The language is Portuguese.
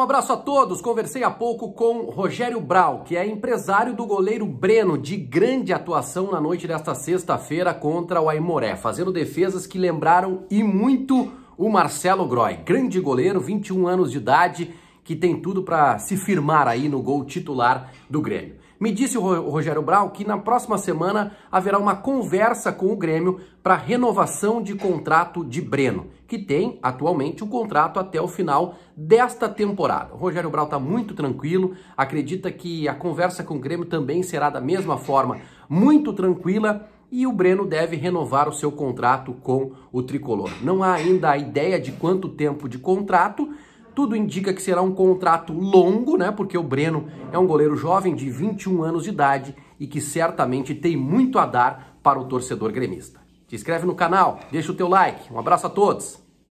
Um abraço a todos. Conversei há pouco com Rogério Brau, que é empresário do goleiro Breno, de grande atuação na noite desta sexta-feira contra o Aimoré, fazendo defesas que lembraram e muito o Marcelo Groy, grande goleiro, 21 anos de idade que tem tudo para se firmar aí no gol titular do Grêmio. Me disse o Rogério Brau que na próxima semana haverá uma conversa com o Grêmio para renovação de contrato de Breno, que tem atualmente o um contrato até o final desta temporada. O Rogério Brau está muito tranquilo, acredita que a conversa com o Grêmio também será da mesma forma, muito tranquila e o Breno deve renovar o seu contrato com o tricolor. Não há ainda a ideia de quanto tempo de contrato, tudo indica que será um contrato longo, né? Porque o Breno é um goleiro jovem de 21 anos de idade e que certamente tem muito a dar para o torcedor gremista. Te inscreve no canal, deixa o teu like. Um abraço a todos.